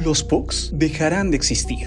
los pugs dejarán de existir.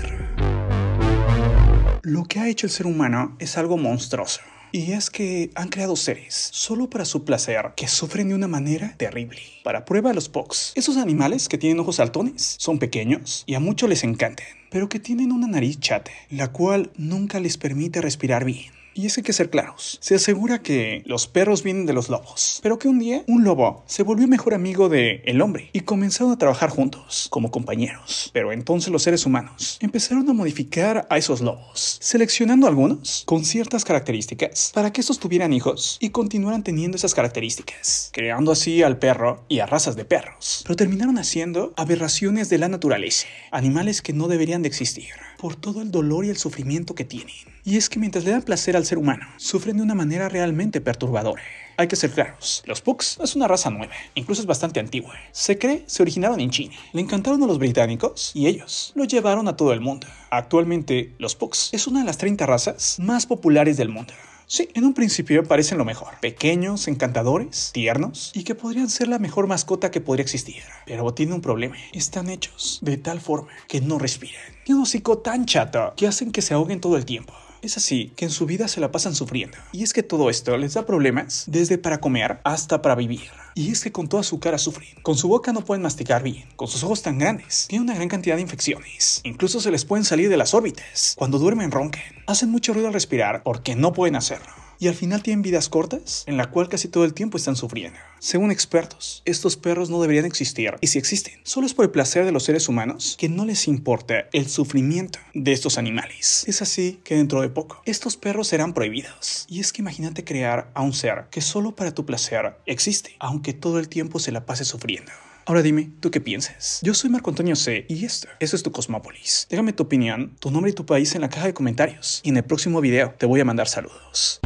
Lo que ha hecho el ser humano es algo monstruoso. Y es que han creado seres solo para su placer que sufren de una manera terrible. Para prueba los pugs, esos animales que tienen ojos altones, son pequeños y a muchos les encantan, pero que tienen una nariz chata, la cual nunca les permite respirar bien. Y que hay que ser claros. Se asegura que los perros vienen de los lobos, pero que un día un lobo se volvió mejor amigo de el hombre y comenzaron a trabajar juntos como compañeros. Pero entonces los seres humanos empezaron a modificar a esos lobos, seleccionando algunos con ciertas características para que estos tuvieran hijos y continuaran teniendo esas características, creando así al perro y a razas de perros. Pero terminaron haciendo aberraciones de la naturaleza, animales que no deberían de existir por todo el dolor y el sufrimiento que tienen. Y es que mientras le dan placer al ser humano sufren de una manera realmente perturbadora. Hay que ser claros, los Pugs es una raza nueva, incluso es bastante antigua. Se cree se originaron en China, le encantaron a los británicos y ellos lo llevaron a todo el mundo. Actualmente, los Pugs es una de las 30 razas más populares del mundo. Sí, en un principio parecen lo mejor. Pequeños, encantadores, tiernos y que podrían ser la mejor mascota que podría existir. Pero tiene un problema. Están hechos de tal forma que no respiran. Tienen un hocico tan chato que hacen que se ahoguen todo el tiempo. Es así que en su vida se la pasan sufriendo. Y es que todo esto les da problemas desde para comer hasta para vivir. Y es que con toda su cara sufren. Con su boca no pueden masticar bien. Con sus ojos tan grandes, tiene una gran cantidad de infecciones. Incluso se les pueden salir de las órbitas. Cuando duermen ronquen Hacen mucho ruido al respirar porque no pueden hacerlo y al final tienen vidas cortas en la cual casi todo el tiempo están sufriendo. Según expertos, estos perros no deberían existir y si existen, solo es por el placer de los seres humanos que no les importa el sufrimiento de estos animales. Es así que dentro de poco, estos perros serán prohibidos. Y es que imagínate crear a un ser que solo para tu placer existe, aunque todo el tiempo se la pase sufriendo. Ahora dime, ¿tú qué piensas? Yo soy Marco Antonio C y esto, esto es tu Cosmópolis. Déjame tu opinión, tu nombre y tu país en la caja de comentarios. Y en el próximo video te voy a mandar saludos.